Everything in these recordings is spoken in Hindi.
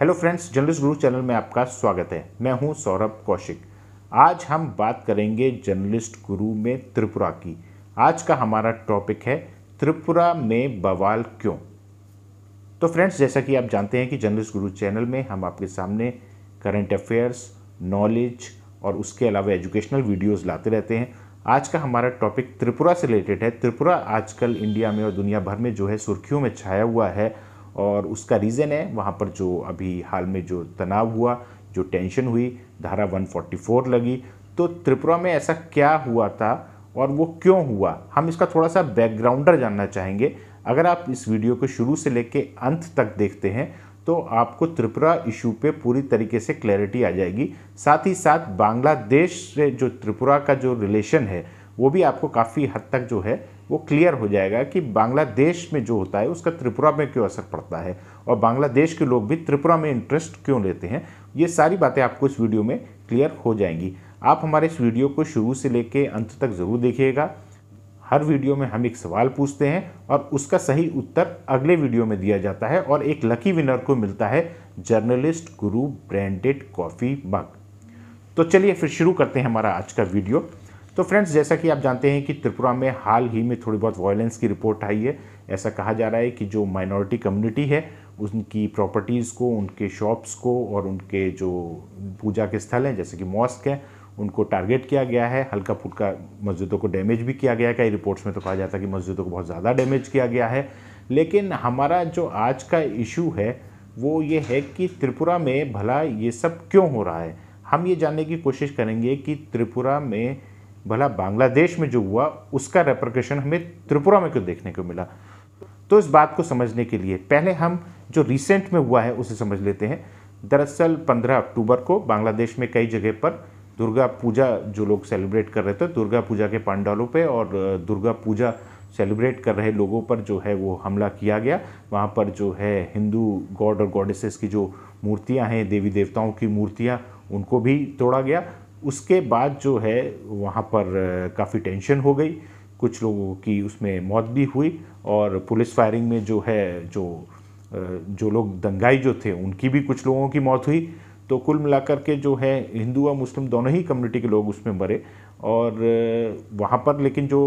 hello friends journalist Guru channel में आपका स्वागत है मैं हूं सौरभ कौशिक आज हम बात करेंगे जर्नलिस्ट गुरु में त्रिपुरा की आज का हमारा टॉपिक है त्रिपुरा में बवाल क्यों तो फ्रेंड्स जैसा कि आप जानते हैं कि जर्नलिस्ट गुरु चैनल में हम आपके सामने करंट अफेयर्स नॉलेज और उसके अलावा एजुकेशनल वीडियोज़ लाते रहते हैं आज का हमारा टॉपिक त्रिपुरा से रिलेटेड है त्रिपुरा आजकल इंडिया में और दुनिया भर में जो है सुर्खियों में छाया हुआ है और उसका रीज़न है वहाँ पर जो अभी हाल में जो तनाव हुआ जो टेंशन हुई धारा 144 लगी तो त्रिपुरा में ऐसा क्या हुआ था और वो क्यों हुआ हम इसका थोड़ा सा बैकग्राउंडर जानना चाहेंगे अगर आप इस वीडियो को शुरू से लेके अंत तक देखते हैं तो आपको त्रिपुरा इशू पे पूरी तरीके से क्लैरिटी आ जाएगी साथ ही साथ बांग्लादेश से जो त्रिपुरा का जो रिलेशन है वो भी आपको काफ़ी हद तक जो है वो क्लियर हो जाएगा कि बांग्लादेश में जो होता है उसका त्रिपुरा में क्यों असर पड़ता है और बांग्लादेश के लोग भी त्रिपुरा में इंटरेस्ट क्यों लेते हैं ये सारी बातें आपको इस वीडियो में क्लियर हो जाएंगी आप हमारे इस वीडियो को शुरू से लेके अंत तक ज़रूर देखिएगा हर वीडियो में हम एक सवाल पूछते हैं और उसका सही उत्तर अगले वीडियो में दिया जाता है और एक लकी विनर को मिलता है journalist Guru branded coffee mug तो चलिए फिर शुरू करते हैं हमारा आज का वीडियो तो फ्रेंड्स जैसा कि आप जानते हैं कि त्रिपुरा में हाल ही में थोड़ी बहुत वायलेंस की रिपोर्ट आई है ऐसा कहा जा रहा है कि जो माइनॉरिटी कम्युनिटी है उनकी प्रॉपर्टीज़ को उनके शॉप्स को और उनके जो पूजा के स्थल हैं जैसे कि मॉस्क हैं उनको टारगेट किया गया है हल्का फुल्का मस्जिदों को डैमेज भी किया गया है कई रिपोर्ट्स में तो कहा जाता है कि मस्जिदों को बहुत ज़्यादा डैमेज किया गया है लेकिन हमारा जो आज का इशू है वो ये है कि त्रिपुरा में भला ये सब क्यों हो रहा है हम ये जानने की कोशिश करेंगे कि त्रिपुरा में भला बांग्लादेश में जो हुआ उसका रेप्रिकेशन हमें त्रिपुरा में क्यों देखने को मिला तो इस बात को समझने के लिए पहले हम जो रिसेंट में हुआ है उसे समझ लेते हैं दरअसल 15 अक्टूबर को बांग्लादेश में कई जगह पर दुर्गा पूजा जो लोग सेलिब्रेट कर रहे थे दुर्गा पूजा के पांडालों पे और दुर्गा पूजा सेलिब्रेट कर रहे लोगों पर जो है वो हमला किया गया वहाँ पर जो है हिंदू गॉड और गॉडेसेस की जो मूर्तियाँ हैं देवी देवताओं की मूर्तियाँ उनको भी तोड़ा गया उसके बाद जो है वहाँ पर काफ़ी टेंशन हो गई कुछ लोगों की उसमें मौत भी हुई और पुलिस फायरिंग में जो है जो जो लोग दंगाई जो थे उनकी भी कुछ लोगों की मौत हुई तो कुल मिलाकर के जो है हिंदू और मुस्लिम दोनों ही कम्युनिटी के लोग उसमें मरे और वहाँ पर लेकिन जो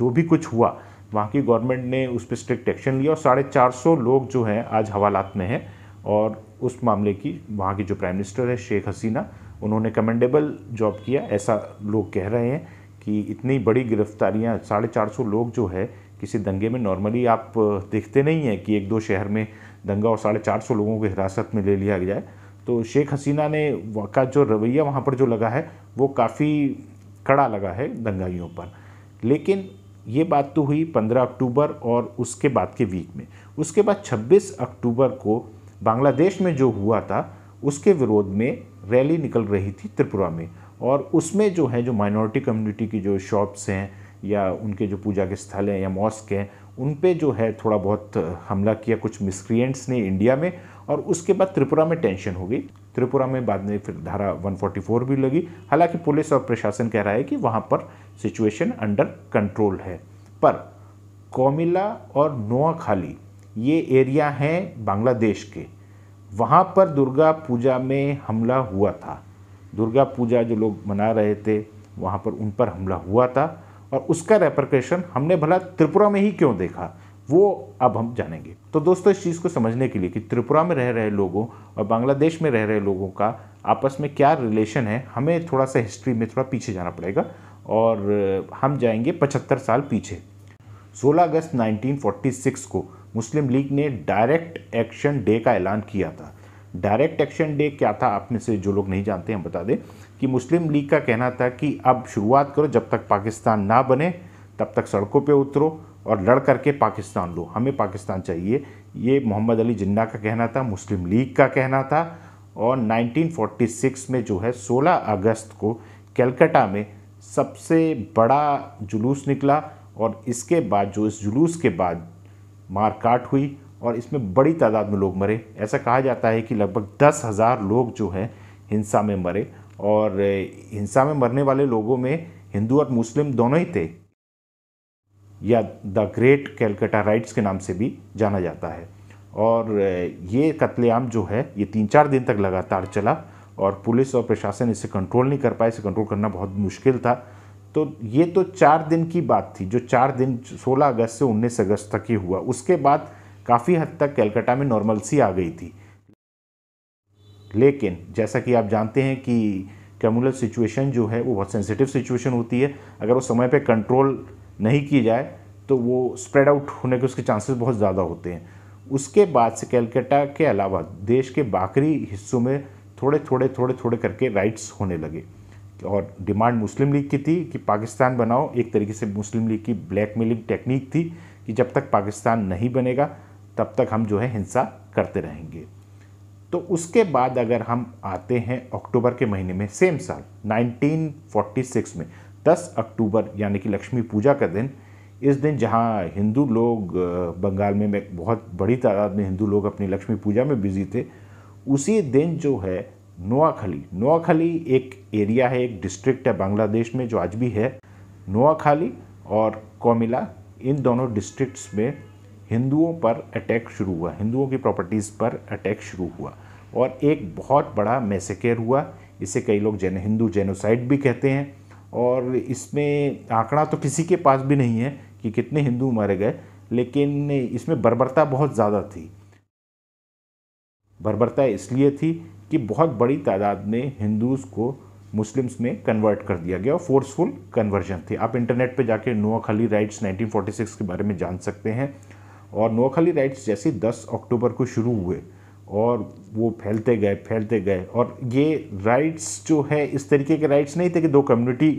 जो भी कुछ हुआ वहाँ की गवर्नमेंट ने उस पर स्ट्रिक्ट एक्शन लिया और साढ़े चार सौ लोग जो हैं आज हवालात में हैं और उस मामले की वहाँ की जो प्राइम मिनिस्टर है शेख हसीना उन्होंने कमेंडेबल जॉब किया ऐसा लोग कह रहे हैं कि इतनी बड़ी गिरफ्तारियां साढ़े चार सौ लोग जो है किसी दंगे में नॉर्मली आप देखते नहीं हैं कि एक दो शहर में दंगा और साढ़े चार सौ लोगों को हिरासत में ले लिया जाए तो शेख हसीना ने का जो रवैया वहाँ पर जो लगा है वो काफ़ी कड़ा लगा है दंगाइयों पर लेकिन ये बात तो हुई 15 अक्टूबर और उसके बाद के वीक में उसके बाद 26 अक्टूबर को बांग्लादेश में जो हुआ था उसके विरोध में रैली निकल रही थी त्रिपुरा में और उसमें जो है जो माइनॉरिटी कम्युनिटी की जो शॉप्स हैं या उनके जो पूजा के स्थल हैं या मॉस्क हैं उन पे जो है थोड़ा बहुत हमला किया कुछ मिसक्रियंट्स ने इंडिया में और उसके बाद त्रिपुरा में टेंशन हो गई त्रिपुरा में बाद में फिर धारा 144 भी लगी हालांकि पुलिस और प्रशासन कह रहा है कि वहाँ पर सिचुएशन अंडर कंट्रोल है पर कोमिला और नोआखाली ये एरिया हैं बांग्लादेश के वहाँ पर दुर्गा पूजा में हमला हुआ था दुर्गा पूजा जो लोग मना रहे थे वहाँ पर उन पर हमला हुआ था और उसका रेपरकेशन हमने भला त्रिपुरा में ही क्यों देखा वो अब हम जानेंगे तो दोस्तों इस चीज़ को समझने के लिए कि त्रिपुरा में रह रहे लोगों और बांग्लादेश में रह रहे लोगों का आपस में क्या रिलेशन है हमें थोड़ा सा हिस्ट्री में थोड़ा पीछे जाना पड़ेगा और हम जाएंगे पचहत्तर साल पीछे 16 अगस्त 1946 को मुस्लिम लीग ने डायरेक्ट एक्शन डे का ऐलान किया था डायरेक्ट एक्शन डे क्या था आप में से जो लोग नहीं जानते हैं बता दें कि मुस्लिम लीग का कहना था कि अब शुरुआत करो जब तक पाकिस्तान ना बने तब तक सड़कों पे उतरो और लड़ करके पाकिस्तान लो हमें पाकिस्तान चाहिए ये मोहम्मद अली जिन्ना का कहना था मुस्लिम लीग का कहना था और 1946 में जो है 16 अगस्त को कलकत्ता में सबसे बड़ा जुलूस निकला और इसके बाद जो इस जुलूस के बाद मारकाट हुई और इसमें बड़ी तादाद में लोग मरे ऐसा कहा जाता है कि लगभग दस हज़ार लोग जो हैं हिंसा में मरे और हिंसा में मरने वाले लोगों में हिंदू और मुस्लिम दोनों ही थे या द ग्रेट कैलकटा राइट्स के नाम से भी जाना जाता है और ये कत्लेआम जो है ये तीन चार दिन तक लगातार चला और पुलिस और प्रशासन इसे कंट्रोल नहीं कर पाए इसे कंट्रोल करना बहुत मुश्किल था तो ये तो चार दिन की बात थी जो चार दिन 16 अगस्त से 19 अगस्त तक ही हुआ उसके बाद काफ़ी हद तक कैलकाटा में नॉर्मलसी आ गई थी लेकिन जैसा कि आप जानते हैं कि कम्युनल सिचुएशन जो है वो बहुत सेंसिटिव सिचुएशन होती है अगर वो समय पे कंट्रोल नहीं की जाए तो वो स्प्रेड आउट होने के उसके चांसेस बहुत ज़्यादा होते हैं उसके बाद से कैलकाटा के अलावा देश के बाकी हिस्सों में थोड़े थोड़े थोड़े थोड़े करके राइट्स होने लगे और डिमांड मुस्लिम लीग की थी कि पाकिस्तान बनाओ एक तरीके से मुस्लिम लीग की ब्लैकमेलिंग टेक्निक थी कि जब तक पाकिस्तान नहीं बनेगा तब तक हम जो है हिंसा करते रहेंगे तो उसके बाद अगर हम आते हैं अक्टूबर के महीने में सेम साल 1946 में 10 अक्टूबर यानी कि लक्ष्मी पूजा का दिन इस दिन जहाँ हिंदू लोग बंगाल में, में बहुत बड़ी तादाद में हिंदू लोग अपनी लक्ष्मी पूजा में बिजी थे उसी दिन जो है नोआखली नोआखली एक एरिया है एक डिस्ट्रिक्ट है बांग्लादेश में जो आज भी है नोआखाली और कोमिला इन दोनों डिस्ट्रिक्ट्स में हिंदुओं पर अटैक शुरू हुआ हिंदुओं की प्रॉपर्टीज़ पर अटैक शुरू हुआ और एक बहुत बड़ा मैसेकेर हुआ इसे कई लोग जैन हिंदू जेनोसाइड भी कहते हैं और इसमें आंकड़ा तो किसी के पास भी नहीं है कि कितने हिंदू मारे गए लेकिन इसमें बर्बरता बहुत ज़्यादा थी बर्बरता इसलिए थी कि बहुत बड़ी तादाद में हिंदूज़ को मुस्लिम्स में कन्वर्ट कर दिया गया और फोर्सफुल कन्वर्जन थे आप इंटरनेट पे जाके नोअख राइट्स 1946 के बारे में जान सकते हैं और नोखली राइट्स जैसे 10 अक्टूबर को शुरू हुए और वो फैलते गए फैलते गए और ये राइट्स जो है इस तरीके के राइट्स नहीं थे कि दो कम्युनिटी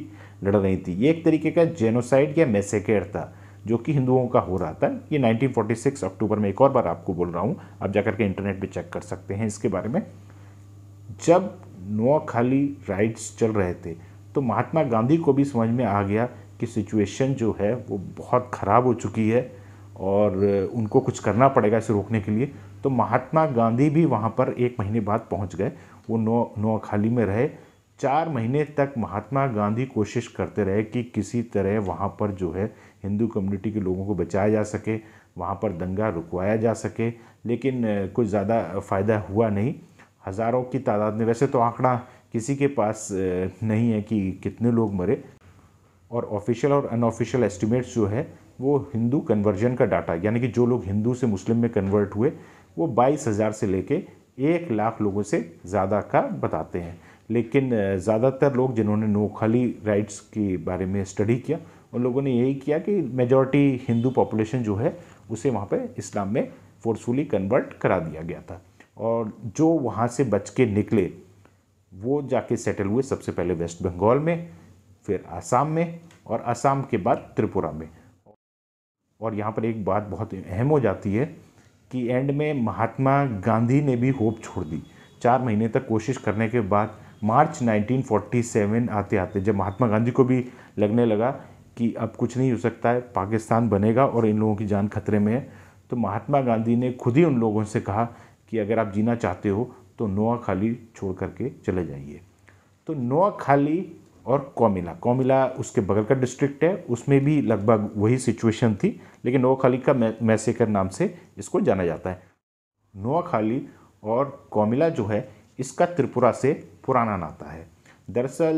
लड़ रही थी ये एक तरीके का जेनोसाइड या मैसेकेर था जो कि हिंदुओं का हो रहा था ये 1946 अक्टूबर में एक और बार आपको बोल रहा हूँ आप जाकर के इंटरनेट पर चेक कर सकते हैं इसके बारे में जब नोआखाली राइड्स चल रहे थे तो महात्मा गांधी को भी समझ में आ गया कि सिचुएशन जो है वो बहुत ख़राब हो चुकी है और उनको कुछ करना पड़ेगा इसे रोकने के लिए तो महात्मा गांधी भी वहाँ पर एक महीने बाद पहुँच गए वो नो नोआखाली में रहे चार महीने तक महात्मा गांधी कोशिश करते रहे कि किसी तरह वहाँ पर जो है हिंदू कम्युनिटी के लोगों को बचाया जा सके वहाँ पर दंगा रुकवाया जा सके लेकिन कुछ ज़्यादा फ़ायदा हुआ नहीं हज़ारों की तादाद में वैसे तो आंकड़ा किसी के पास नहीं है कि कितने लोग मरे और ऑफिशियल और अनऑफिशियल एस्टिमेट्स जो है वो हिंदू कन्वर्जन का डाटा यानी कि जो लोग हिंदू से मुस्लिम में कन्वर्ट हुए वो बाईस हज़ार से लेके एक लाख लोगों से ज़्यादा का बताते हैं लेकिन ज़्यादातर लोग जिन्होंने नोखाली राइट्स के बारे में स्टडी किया उन लोगों ने यही किया कि मेजॉरिटी हिंदू पॉपुलेशन जो है उसे वहाँ पर इस्लाम में फोर्सफुली कन्वर्ट करा दिया गया था और जो वहाँ से बच के निकले वो जाके सेटल हुए सबसे पहले वेस्ट बंगाल में फिर आसाम में और आसाम के बाद त्रिपुरा में और यहाँ पर एक बात बहुत अहम हो जाती है कि एंड में महात्मा गांधी ने भी होप छोड़ दी चार महीने तक कोशिश करने के बाद मार्च 1947 आते आते जब महात्मा गांधी को भी लगने लगा कि अब कुछ नहीं हो सकता है पाकिस्तान बनेगा और इन लोगों की जान खतरे में है तो महात्मा गांधी ने खुद ही उन लोगों से कहा कि अगर आप जीना चाहते हो तो नोआ खाली छोड़ करके चले जाइए तो नोआ खाली और कौमिला कोमिला उसके बगल का डिस्ट्रिक्ट है उसमें भी लगभग वही सिचुएशन थी लेकिन नोआ खाली का मैसेकर नाम से इसको जाना जाता है नोआ खाली और कोमिला जो है इसका त्रिपुरा से पुराना नाता है दरअसल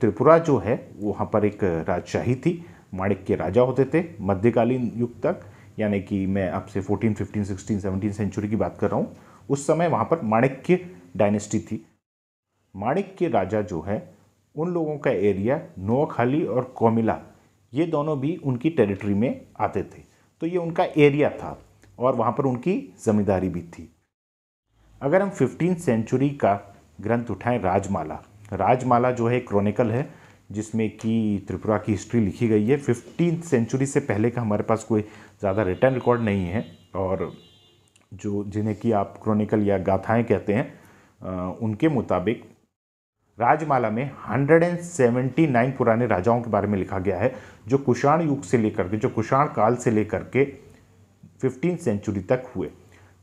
त्रिपुरा जो है वहाँ पर एक राजशाही थी माणिक के राजा होते थे मध्यकालीन युग तक यानी कि मैं आपसे fourteen fifteen sixteen seventeen century की बात कर रहा हूँ उस समय वहाँ पर माणिक्य डायनेस्टी थी माणिक्य राजा जो है उन लोगों का एरिया नोआखाली और कोमिला ये दोनों भी उनकी टेरिटरी में आते थे तो ये उनका एरिया था और वहाँ पर उनकी ज़मींदारी भी थी अगर हम फिफ्टीन सेंचुरी का ग्रंथ उठाएं राजमाला राजमाला जो है क्रॉनिकल है जिसमें कि त्रिपुरा की हिस्ट्री लिखी गई है फिफ्टीन सेंचुरी से पहले का हमारे पास कोई ज़्यादा रिटर्न रिकॉर्ड नहीं है और जो जिन्हें कि आप क्रॉनिकल या गाथाएं कहते हैं उनके मुताबिक राजमाला में 179 पुराने राजाओं के बारे में लिखा गया है जो कुषाण युग से लेकर के जो कुषाण काल से लेकर के फिफ्टीन सेंचुरी तक हुए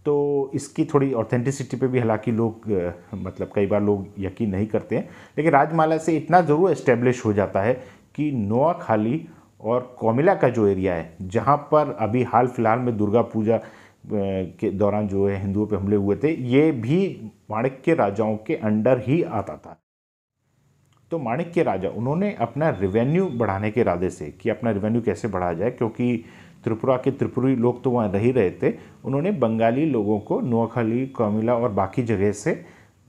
तो इसकी थोड़ी ऑथेंटिसिटी पे भी हालांकि लोग मतलब कई बार लोग यकीन नहीं करते हैं लेकिन राजमाला से इतना ज़रूर इस्टेब्लिश हो जाता है कि नोआखाली और कोमिला का जो एरिया है जहाँ पर अभी हाल फिलहाल में दुर्गा पूजा के दौरान जो है हिंदुओं पर हमले हुए थे ये भी माणिक्य राजाओं के अंडर ही आता था तो माणिक्य राजा उन्होंने अपना रिवेन्यू बढ़ाने के इरादे से कि अपना रिवेन्यू कैसे बढ़ाया जाए क्योंकि त्रिपुरा के त्रिपुरी लोग तो वहाँ रह ही रहे थे उन्होंने बंगाली लोगों को नोखली कोमिला और बाकी जगह से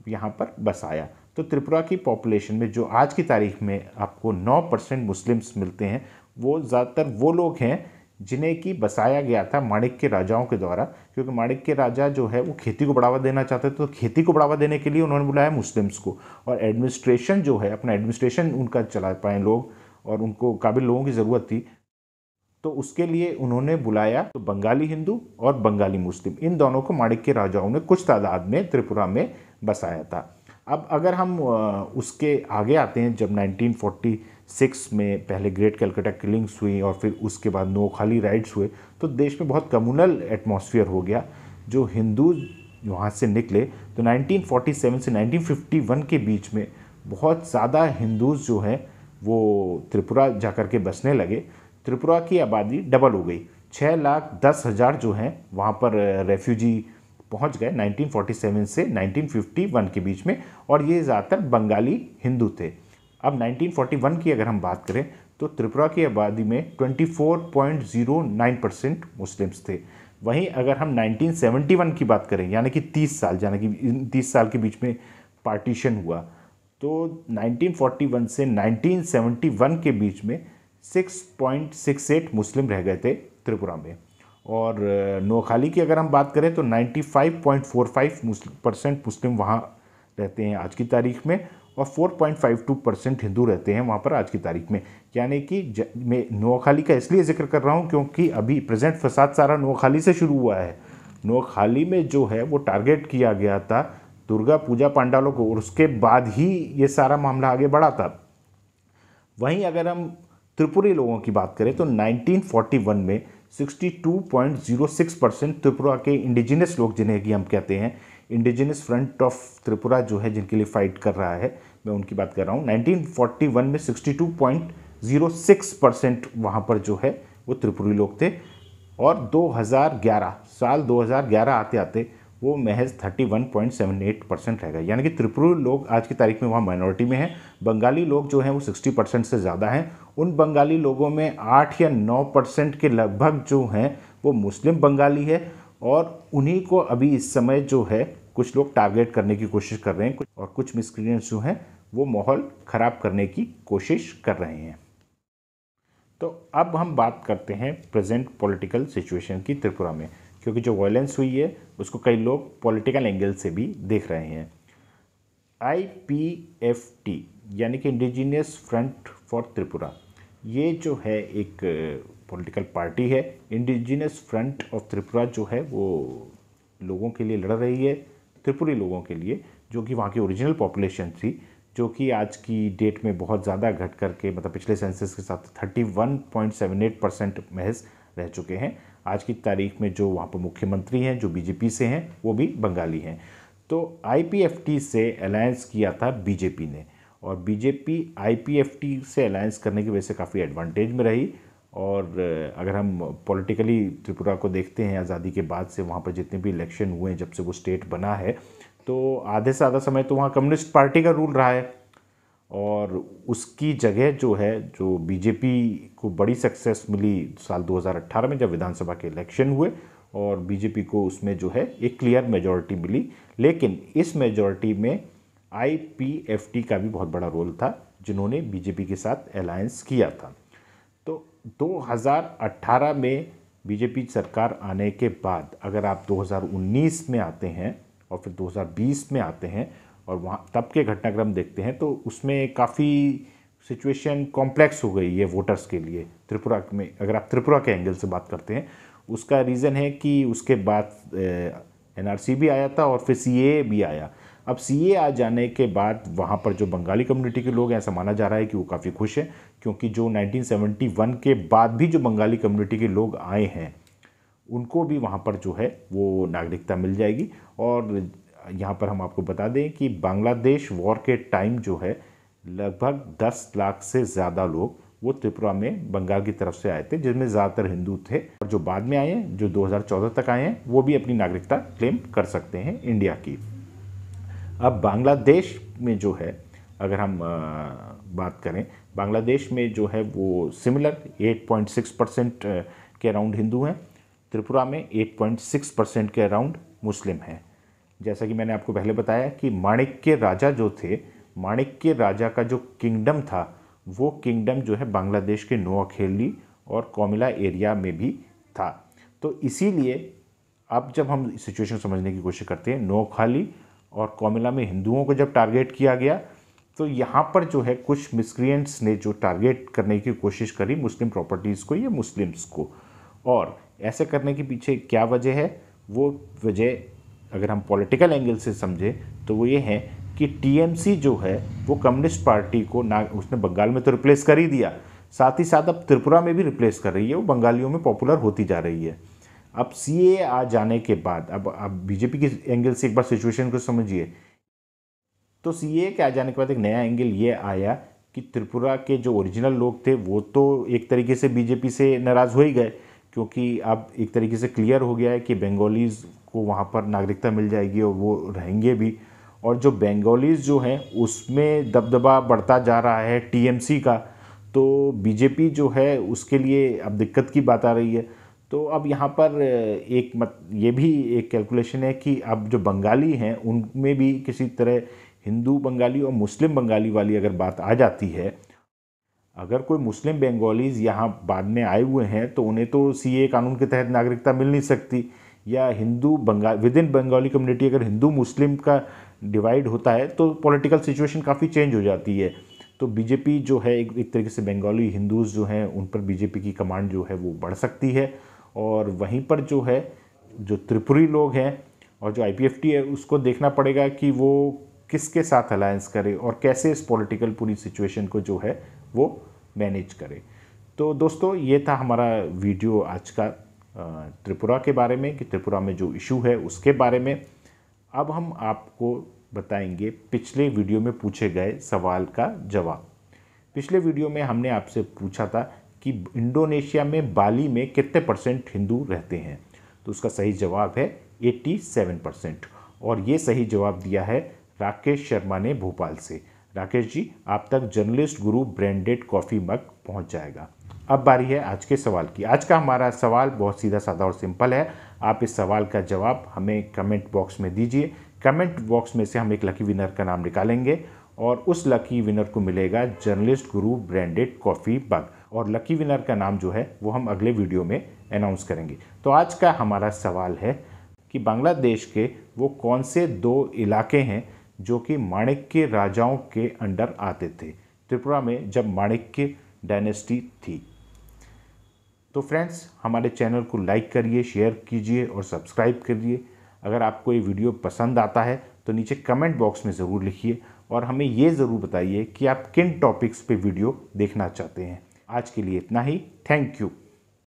यहाँ पर बसाया तो त्रिपुरा की पॉपुलेशन में जो आज की तारीख में आपको 9 परसेंट मुस्लिम्स मिलते हैं वो ज़्यादातर वो लोग हैं जिन्हें कि बसाया गया था माणिक के राजाओं के द्वारा क्योंकि माणिक के राजा जो है वो खेती को बढ़ावा देना चाहते थे तो खेती को बढ़ावा देने के लिए उन्होंने बुलाया मुस्लिम्स को और एडमिनिस्ट्रेशन जो है अपना एडमिनिस्ट्रेशन उनका चला पाए लोग और उनको काबिल लोगों की ज़रूरत थी तो उसके लिए उन्होंने बुलाया तो बंगाली हिंदू और बंगाली मुस्लिम इन दोनों को माणिक के राजाओं ने कुछ तादाद में त्रिपुरा में बसाया था अब अगर हम उसके आगे आते हैं जब 1940 सिक्स में पहले ग्रेट कलकत्ता किलिंग्स हुई और फिर उसके बाद नोखाली राइड्स हुए तो देश में बहुत कम्युनल एटमॉस्फेयर हो गया जो हिंदू वहाँ से निकले तो 1947 से 1951 के बीच में बहुत ज़्यादा हिंदूज जो हैं वो त्रिपुरा जा कर के बसने लगे त्रिपुरा की आबादी डबल हो गई छः लाख दस हज़ार जो हैं वहाँ पर रेफ्यूजी पहुँच गए 1947 से 1951 के बीच में और ये ज़्यादातर बंगाली हिंदू थे अब 1941 की अगर हम बात करें तो त्रिपुरा की आबादी में 24.09 परसेंट मुस्लिम्स थे वहीं अगर हम 1971 की बात करें यानी कि 30 साल यानी कि तीस साल के बीच में पार्टीशन हुआ तो 1941 से 1971 के बीच में 6.68 मुस्लिम रह गए थे त्रिपुरा में और नोखाली की अगर हम बात करें तो 95.45 परसेंट मुस्लिम वहाँ रहते हैं आज की तारीख में और 4.52 परसेंट हिंदू रहते हैं वहाँ पर आज की तारीख में यानी कि मैं नोखाली का इसलिए जिक्र कर रहा हूँ क्योंकि अभी प्रेजेंट फसाद सारा नोखाली से शुरू हुआ है नोखाली में जो है वो टारगेट किया गया था दुर्गा पूजा पांडालों को और उसके बाद ही ये सारा मामला आगे बढ़ा था वहीं अगर हम त्रिपुरी लोगों की बात करें तो 1941 में 62.06 परसेंट त्रिपुरा के इंडिजिनस लोग जिन्हें कि हम कहते हैं इंडिजिनस फ्रंट ऑफ त्रिपुरा जो है जिनके लिए फाइट कर रहा है मैं उनकी बात कर रहा हूँ 1941 में 62.06 परसेंट वहाँ पर जो है वो त्रिपुरी लोग थे और 2011 साल 2011 आते आते वो महज 31.78 परसेंट रह गए यानी कि त्रिपुरी लोग आज की तारीख में वहाँ माइनॉरिटी में हैं बंगाली लोग जो हैं वो 60 परसेंट से ज़्यादा हैं उन बंगाली लोगों में आठ या नौ परसेंट के लगभग जो हैं वो मुस्लिम बंगाली है और उन्हीं को अभी इस समय जो है कुछ लोग टारगेट करने की कोशिश कर रहे हैं कुछ और कुछ मिसक्रीडेंट्स जो हैं वो माहौल ख़राब करने की कोशिश कर रहे हैं तो अब हम बात करते हैं प्रेजेंट पॉलिटिकल सिचुएशन की त्रिपुरा में क्योंकि जो वायलेंस हुई है उसको कई लोग पॉलिटिकल एंगल से भी देख रहे हैं आई यानी कि इंडिजीनियस फ्रंट फॉर त्रिपुरा ये जो है एक पॉलिटिकल पार्टी है इंडिजीनियस फ्रंट ऑफ त्रिपुरा जो है वो लोगों के लिए लड़ रही है त्रिपुरी लोगों के लिए जो कि वहाँ की ओरिजिनल पॉपुलेशन थी जो कि आज की डेट में बहुत ज़्यादा घट करके मतलब पिछले सेंसस के साथ thirty one point seven eight percent महज रह चुके हैं आज की तारीख में जो वहाँ पर मुख्यमंत्री हैं जो बीजेपी से हैं वो भी बंगाली हैं तो आई से अलायंस किया था बीजेपी ने और बीजेपी आई से अलायंस करने की वजह से काफ़ी एडवांटेज में रही और अगर हम पॉलिटिकली त्रिपुरा को देखते हैं आज़ादी के बाद से वहाँ पर जितने भी इलेक्शन हुए हैं जब से वो स्टेट बना है तो आधे से आधा समय तो वहाँ कम्युनिस्ट पार्टी का रूल रहा है और उसकी जगह जो है जो बीजेपी को बड़ी सक्सेस मिली साल 2018 में जब विधानसभा के इलेक्शन हुए और बीजेपी को उसमें जो है एक क्लियर मेजॉरिटी मिली लेकिन इस मेजॉरिटी में आईपीएफटी का भी बहुत बड़ा रोल था जिन्होंने बीजेपी के साथ अलायंस किया था तो 2018 में बीजेपी सरकार आने के बाद अगर आप 2019 में आते हैं और फिर 2020 में आते हैं और वहाँ तब के घटनाक्रम देखते हैं तो उसमें काफ़ी सिचुएशन कॉम्प्लेक्स हो गई है वोटर्स के लिए त्रिपुरा में अगर आप त्रिपुरा के एंगल से बात करते हैं उसका रीज़न है कि उसके बाद एन भी आया था और फिर सी भी आया अब सी ए आ जाने के बाद वहाँ पर जो बंगाली कम्युनिटी के लोग हैं ऐसा माना जा रहा है कि वो काफ़ी खुश हैं क्योंकि जो 1971 के बाद भी जो बंगाली कम्युनिटी के लोग आए हैं उनको भी वहाँ पर जो है वो नागरिकता मिल जाएगी और यहाँ पर हम आपको बता दें कि बांग्लादेश वॉर के टाइम जो है लगभग दस लाख से ज़्यादा लोग वो त्रिपुरा में बंगाल की तरफ से आए थे जिसमें ज़्यादातर हिंदू थे और जो बाद में आए हैं जो 2014 तक आए हैं वो भी अपनी नागरिकता क्लेम कर सकते हैं इंडिया की अब बांग्लादेश में जो है अगर हम बात करें बांग्लादेश में जो है वो सिमिलर 8.6 परसेंट के अराउंड हिंदू हैं त्रिपुरा में 8.6 परसेंट के अराउंड मुस्लिम हैं जैसा कि मैंने आपको पहले बताया कि माणिक्य राजा जो थे माणिक्य राजा का जो किंगडम था वो किंगडम जो है बांग्लादेश के नोआखेली और कोमिला एरिया में भी था तो इसीलिए अब जब हम सिचुएशन समझने की कोशिश करते हैं नोखाली और कोमिला में हिंदुओं को जब टारगेट किया गया तो यहाँ पर जो है कुछ मिसक्रियंट्स ने जो टारगेट करने की कोशिश करी मुस्लिम प्रॉपर्टीज़ को या मुस्लिम्स को और ऐसे करने के पीछे क्या वजह है वो वजह अगर हम पॉलिटिकल एंगल से समझें तो वो ये है कि टीएमसी जो है वो कम्युनिस्ट पार्टी को ना उसने बंगाल में तो रिप्लेस कर ही दिया साथ ही साथ अब त्रिपुरा में भी रिप्लेस कर रही है वो बंगालियों में पॉपुलर होती जा रही है अब सी आ जाने के बाद अब अब बीजेपी के एंगल से एक बार सिचुएशन को समझिए तो सी के आ जाने के बाद एक नया एंगल ये आया कि त्रिपुरा के जो ओरिजिनल लोग थे वो तो एक तरीके से बीजेपी से नाराज़ हो ही गए क्योंकि अब एक तरीके से क्लियर हो गया है कि बंगालीज़ को वहाँ पर नागरिकता मिल जाएगी और वो रहेंगे भी और जो बंगालीज़ जो हैं उसमें दबदबा बढ़ता जा रहा है टीएमसी का तो बीजेपी जो है उसके लिए अब दिक्कत की बात आ रही है तो अब यहाँ पर एक मत ये भी एक कैलकुलेशन है कि अब जो बंगाली हैं उनमें भी किसी तरह हिंदू बंगाली और मुस्लिम बंगाली वाली अगर बात आ जाती है अगर कोई मुस्लिम बंगालीज़ यहाँ बाद में आए हुए हैं तो उन्हें तो ए कानून के तहत नागरिकता मिल नहीं सकती या Hindu Bengal within Bengali community अगर हिंदू मुस्लिम का डिवाइड होता है तो पॉलिटिकल सिचुएशन काफ़ी चेंज हो जाती है तो बीजेपी जो है एक, एक तरीके से बंगाली हिंदूज़ जो हैं उन पर बीजेपी की कमांड जो है वो बढ़ सकती है और वहीं पर जो है जो त्रिपुरी लोग हैं और जो आई है उसको देखना पड़ेगा कि वो किसके साथ अलायंस करे और कैसे इस पॉलिटिकल पूरी सिचुएशन को जो है वो मैनेज करें तो दोस्तों ये था हमारा वीडियो आज का त्रिपुरा के बारे में कि त्रिपुरा में जो इशू है उसके बारे में अब हम आपको बताएंगे पिछले वीडियो में पूछे गए सवाल का जवाब पिछले वीडियो में हमने आपसे पूछा था कि इंडोनेशिया में बाली में कितने परसेंट हिंदू रहते हैं तो उसका सही जवाब है 87 परसेंट और ये सही जवाब दिया है राकेश शर्मा ने भोपाल से राकेश जी आप तक journalist Guru branded coffee mug पहुंच जाएगा अब बारी है आज के सवाल की आज का हमारा सवाल बहुत सीधा साधा और सिंपल है आप इस सवाल का जवाब हमें कमेंट बॉक्स में दीजिए कमेंट बॉक्स में से हम एक लकी विनर का नाम निकालेंगे और उस लकी विनर को मिलेगा journalist Guru branded coffee mug और लकी विनर का नाम जो है वो हम अगले वीडियो में अनाउंस करेंगे तो आज का हमारा सवाल है कि बांग्लादेश के वो कौन से दो इलाके हैं जो कि माणिक्य राजाओं के अंडर आते थे त्रिपुरा में जब माणिक्य डायनेस्टी थी तो फ्रेंड्स हमारे चैनल को लाइक करिए शेयर कीजिए और सब्सक्राइब करिए अगर आपको ये वीडियो पसंद आता है तो नीचे कमेंट बॉक्स में ज़रूर लिखिए और हमें ये ज़रूर बताइए कि आप किन टॉपिक्स पे वीडियो देखना चाहते हैं आज के लिए इतना ही थैंक यू